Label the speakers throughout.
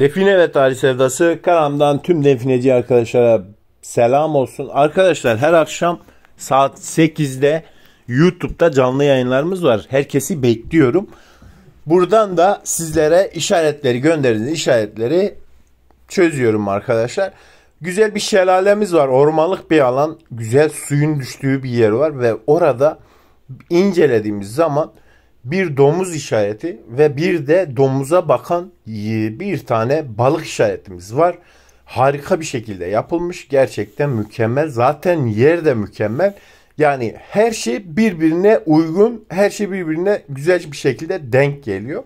Speaker 1: Define ve Tarih Sevdası kanalımdan tüm defineci arkadaşlara selam olsun. Arkadaşlar her akşam saat 8'de YouTube'da canlı yayınlarımız var. Herkesi bekliyorum. Buradan da sizlere işaretleri gönderdiğiniz işaretleri çözüyorum arkadaşlar. Güzel bir şelalemiz var. Ormanlık bir alan. Güzel suyun düştüğü bir yer var ve orada incelediğimiz zaman bir domuz işareti ve bir de domuza bakan bir tane balık işaretimiz var. Harika bir şekilde yapılmış. Gerçekten mükemmel. Zaten yer de mükemmel. Yani her şey birbirine uygun, her şey birbirine güzel bir şekilde denk geliyor.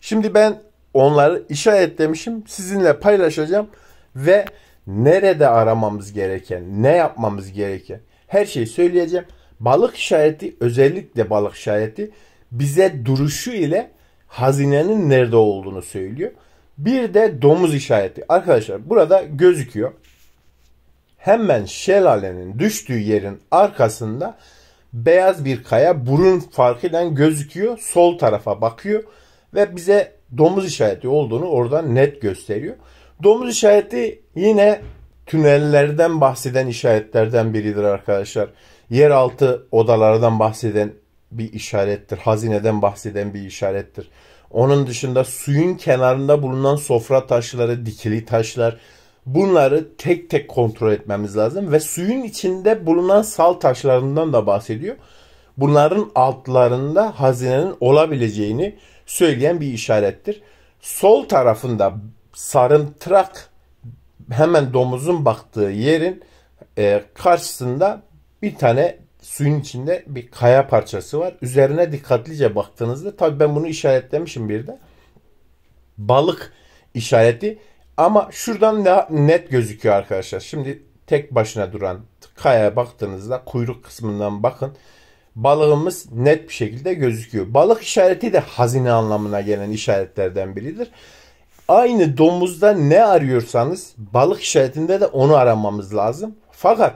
Speaker 1: Şimdi ben onları işaretlemişim. Sizinle paylaşacağım ve nerede aramamız gereken, ne yapmamız gereken her şeyi söyleyeceğim. Balık işareti özellikle balık işareti bize duruşu ile hazinenin nerede olduğunu söylüyor. Bir de domuz işareti. Arkadaşlar burada gözüküyor. Hemen şelalenin düştüğü yerin arkasında beyaz bir kaya burun farkıyla gözüküyor. Sol tarafa bakıyor ve bize domuz işareti olduğunu oradan net gösteriyor. Domuz işareti yine tünellerden bahseden işaretlerden biridir arkadaşlar. Yeraltı odalardan bahseden bir işarettir. Hazineden bahseden bir işarettir. Onun dışında suyun kenarında bulunan sofra taşları, dikili taşlar bunları tek tek kontrol etmemiz lazım ve suyun içinde bulunan sal taşlarından da bahsediyor. Bunların altlarında hazinenin olabileceğini söyleyen bir işarettir. Sol tarafında sarımtırak hemen domuzun baktığı yerin e, karşısında bir tane suyun içinde bir kaya parçası var. Üzerine dikkatlice baktığınızda tabi ben bunu işaretlemişim bir de. Balık işareti ama şuradan daha net gözüküyor arkadaşlar. Şimdi tek başına duran kayaya baktığınızda kuyruk kısmından bakın. Balığımız net bir şekilde gözüküyor. Balık işareti de hazine anlamına gelen işaretlerden biridir. Aynı domuzda ne arıyorsanız balık işaretinde de onu aramamız lazım. Fakat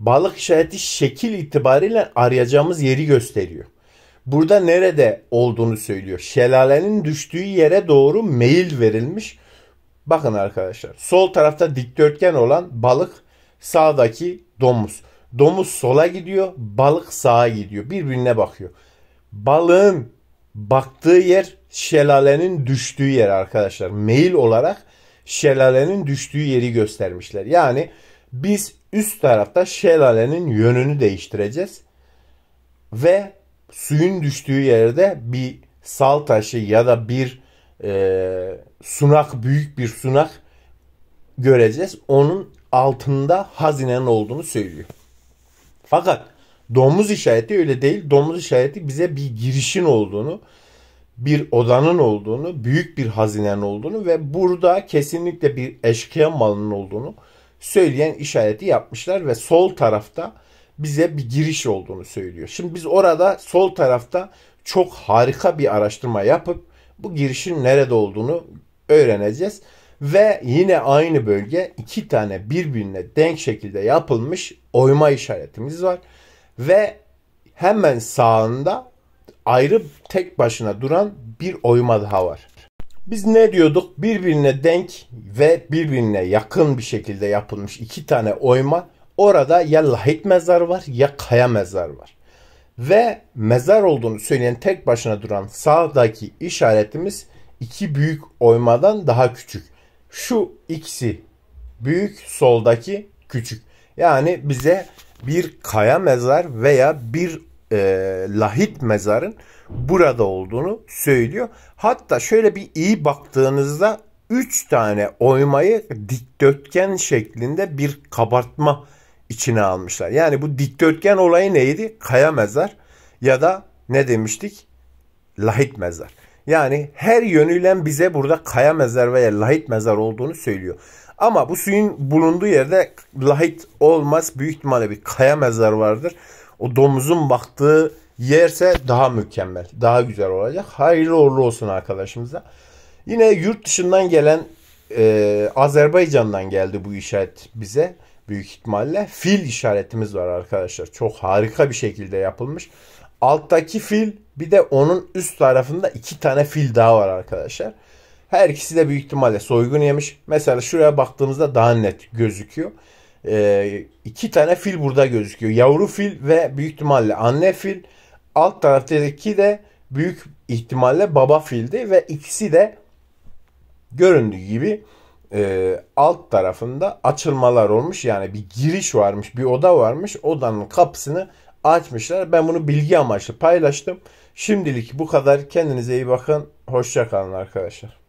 Speaker 1: Balık işareti şekil itibariyle arayacağımız yeri gösteriyor. Burada nerede olduğunu söylüyor. Şelalenin düştüğü yere doğru meyil verilmiş. Bakın arkadaşlar sol tarafta dikdörtgen olan balık sağdaki domuz. Domuz sola gidiyor, balık sağa gidiyor. Birbirine bakıyor. Balığın baktığı yer şelalenin düştüğü yer arkadaşlar. Meyil olarak şelalenin düştüğü yeri göstermişler. Yani biz Üst tarafta şelalenin yönünü değiştireceğiz. Ve suyun düştüğü yerde bir sal taşı ya da bir e, sunak büyük bir sunak göreceğiz. Onun altında hazinenin olduğunu söylüyor. Fakat domuz işareti öyle değil. Domuz işareti bize bir girişin olduğunu, bir odanın olduğunu, büyük bir hazinenin olduğunu ve burada kesinlikle bir eşkıya malının olduğunu söyleyen işareti yapmışlar ve sol tarafta bize bir giriş olduğunu söylüyor. Şimdi biz orada sol tarafta çok harika bir araştırma yapıp bu girişin nerede olduğunu öğreneceğiz. Ve yine aynı bölge iki tane birbirine denk şekilde yapılmış oyma işaretimiz var. Ve hemen sağında ayrı tek başına duran bir oyma daha var. Biz ne diyorduk? Birbirine denk ve birbirine yakın bir şekilde yapılmış iki tane oyma. Orada ya lahit mezar var ya kaya mezar var. Ve mezar olduğunu söyleyen tek başına duran sağdaki işaretimiz iki büyük oymadan daha küçük. Şu ikisi büyük, soldaki küçük. Yani bize bir kaya mezar veya bir e, lahit mezarın burada olduğunu söylüyor. Hatta şöyle bir iyi baktığınızda 3 tane oymayı dikdörtgen şeklinde bir kabartma içine almışlar. Yani bu dikdörtgen olayı neydi? Kaya mezar ya da ne demiştik? Lahit mezar. Yani her yönüyle bize burada kaya mezar veya lahit mezar olduğunu söylüyor. Ama bu suyun bulunduğu yerde lahit olmaz. Büyük ihtimalle bir kaya mezar vardır o domuzun baktığı yerse daha mükemmel, daha güzel olacak. Hayırlı uğurlu olsun arkadaşımıza. Yine yurt dışından gelen e, Azerbaycan'dan geldi bu işaret bize büyük ihtimalle. Fil işaretimiz var arkadaşlar. Çok harika bir şekilde yapılmış. Alttaki fil bir de onun üst tarafında iki tane fil daha var arkadaşlar. Her ikisi de büyük ihtimalle soygun yemiş. Mesela şuraya baktığımızda daha net gözüküyor e, iki tane fil burada gözüküyor. Yavru fil ve büyük ihtimalle anne fil. Alt taraftaki de büyük ihtimalle baba fildi ve ikisi de göründüğü gibi e, alt tarafında açılmalar olmuş. Yani bir giriş varmış, bir oda varmış. Odanın kapısını açmışlar. Ben bunu bilgi amaçlı paylaştım. Şimdilik bu kadar. Kendinize iyi bakın. Hoşça kalın arkadaşlar.